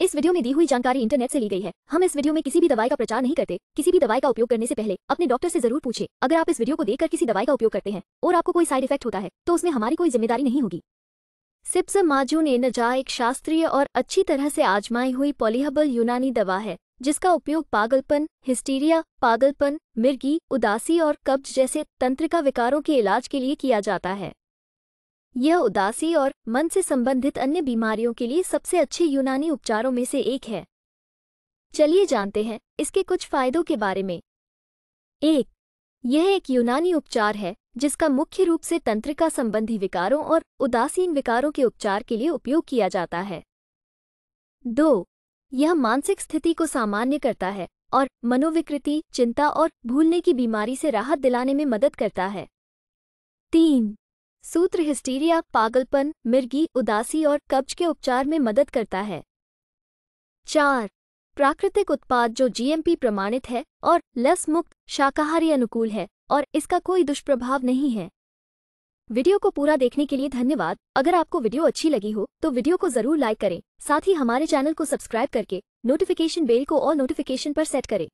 इस वीडियो में दी हुई जानकारी इंटरनेट से ली गई है हम इस वीडियो में किसी भी दवाई का प्रचार नहीं करते किसी भी दवाई का उपयोग करने से पहले अपने डॉक्टर से जरूर पूछे अगर आप इस वीडियो को देखकर किसी दवाई का उपयोग करते हैं और आपको कोई साइड इफेक्ट होता है तो उसमें हमारी कोई जिम्मेदारी नहीं होगी सिप्स माजू ने नजा एक शास्त्रीय और अच्छी तरह से आजमाई हुई पॉलीहबल यूनानी दवा है जिसका उपयोग पागलपन हिस्टीरिया पागलपन मिर्गी उदासी और कब्ज जैसे तंत्रिका विकारों के इलाज के लिए किया जाता है यह उदासी और मन से संबंधित अन्य बीमारियों के लिए सबसे अच्छे यूनानी उपचारों में से एक है चलिए जानते हैं इसके कुछ फायदों के बारे में एक यह एक यूनानी उपचार है जिसका मुख्य रूप से तंत्रिका संबंधी विकारों और उदासीन विकारों के उपचार के लिए उपयोग किया जाता है दो यह मानसिक स्थिति को सामान्य करता है और मनोविकृति चिंता और भूलने की बीमारी से राहत दिलाने में मदद करता है तीन सूत्र हिस्टीरिया पागलपन मिर्गी उदासी और कब्ज के उपचार में मदद करता है चार प्राकृतिक उत्पाद जो जीएमपी प्रमाणित है और लस मुक्त शाकाहारी अनुकूल है और इसका कोई दुष्प्रभाव नहीं है वीडियो को पूरा देखने के लिए धन्यवाद अगर आपको वीडियो अच्छी लगी हो तो वीडियो को जरूर लाइक करें साथ ही हमारे चैनल को सब्सक्राइब करके नोटिफिकेशन बेल को और नोटिफिकेशन पर सेट करें